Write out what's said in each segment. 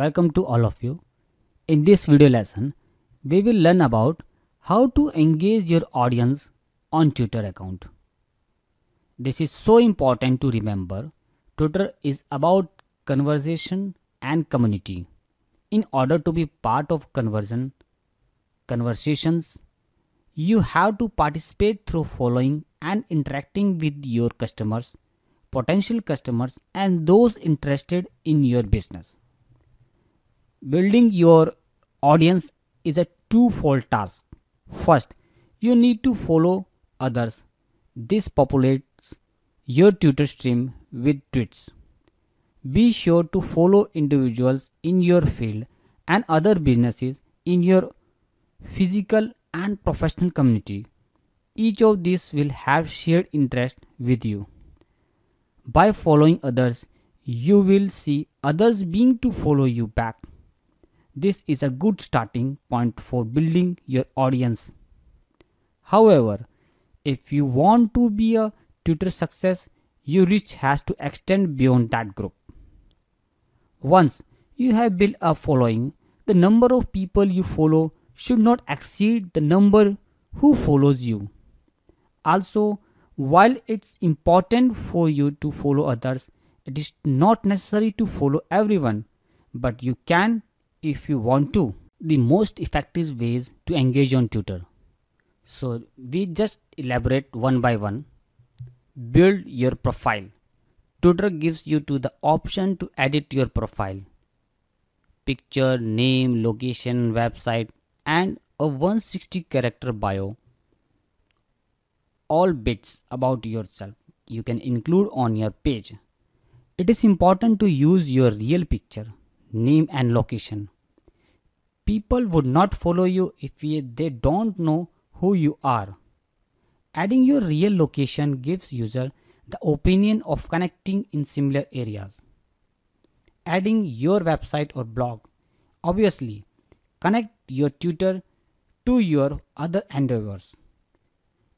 Welcome to all of you. In this video lesson, we will learn about how to engage your audience on Twitter account. This is so important to remember. Twitter is about conversation and community. In order to be part of conversion, conversations, you have to participate through following and interacting with your customers potential customers and those interested in your business. Building your audience is a two-fold task. First, you need to follow others. This populates your Twitter stream with tweets. Be sure to follow individuals in your field and other businesses in your physical and professional community. Each of these will have shared interest with you. By following others, you will see others being to follow you back. This is a good starting point for building your audience. However, if you want to be a tutor success, your reach has to extend beyond that group. Once you have built a following, the number of people you follow should not exceed the number who follows you. Also, while it's important for you to follow others, it is not necessary to follow everyone, but you can if you want to. The most effective ways to engage on Twitter. So we just elaborate one by one. Build your profile. Twitter gives you to the option to edit your profile. Picture, name, location, website and a 160 character bio all bits about yourself you can include on your page. It is important to use your real picture, name and location. People would not follow you if they don't know who you are. Adding your real location gives user the opinion of connecting in similar areas. Adding your website or blog. Obviously, connect your tutor to your other endeavors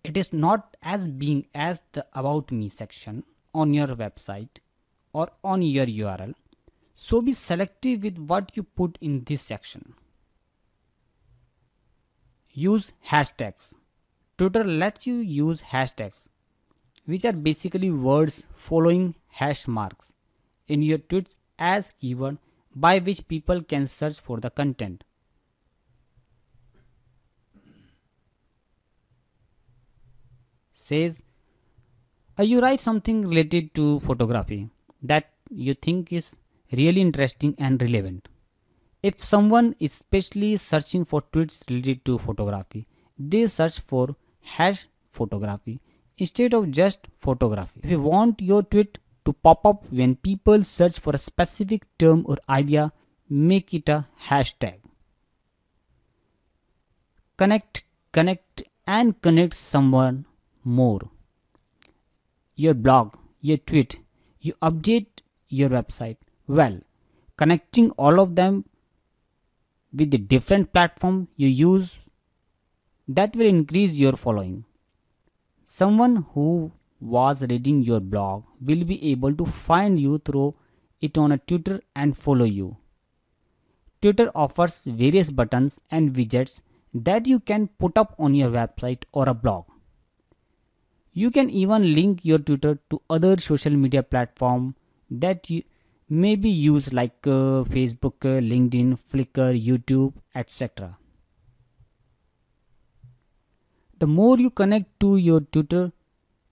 it is not as being as the about me section on your website or on your URL. So be selective with what you put in this section. Use hashtags. Twitter lets you use hashtags, which are basically words following hash marks in your tweets as keyword by which people can search for the content. says uh, you write something related to photography that you think is really interesting and relevant. If someone is especially searching for tweets related to photography, they search for hash photography instead of just photography. If you want your tweet to pop up when people search for a specific term or idea, make it a hashtag. Connect, connect, and connect someone more. Your blog, your tweet, you update your website. Well, connecting all of them with the different platform you use that will increase your following. Someone who was reading your blog will be able to find you through it on a Twitter and follow you. Twitter offers various buttons and widgets that you can put up on your website or a blog. You can even link your Twitter to other social media platform that you may be used like uh, Facebook, uh, LinkedIn, Flickr, YouTube, etc. The more you connect to your Twitter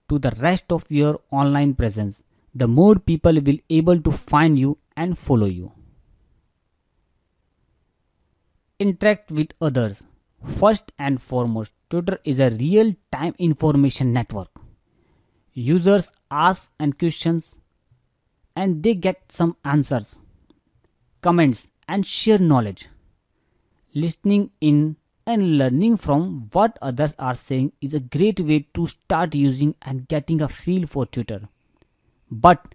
to the rest of your online presence, the more people will able to find you and follow you. Interact with others. First and foremost, Twitter is a real-time information network users ask and questions and they get some answers comments and share knowledge listening in and learning from what others are saying is a great way to start using and getting a feel for Twitter. But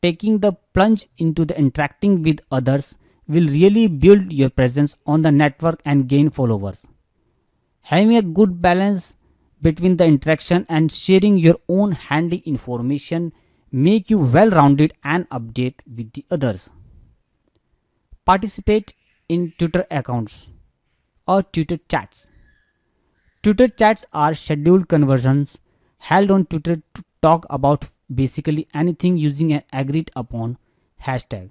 taking the plunge into the interacting with others will really build your presence on the network and gain followers. Having a good balance between the interaction and sharing your own handy information make you well-rounded and update with the others. Participate in Twitter accounts or Twitter chats. Twitter chats are scheduled conversations held on Twitter to talk about basically anything using an agreed upon hashtag.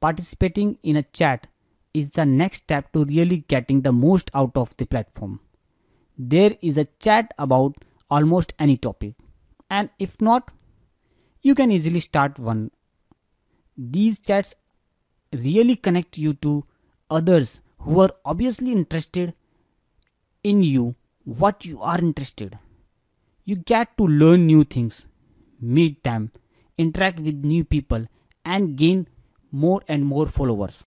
Participating in a chat is the next step to really getting the most out of the platform there is a chat about almost any topic and if not you can easily start one these chats really connect you to others who are obviously interested in you what you are interested you get to learn new things meet them interact with new people and gain more and more followers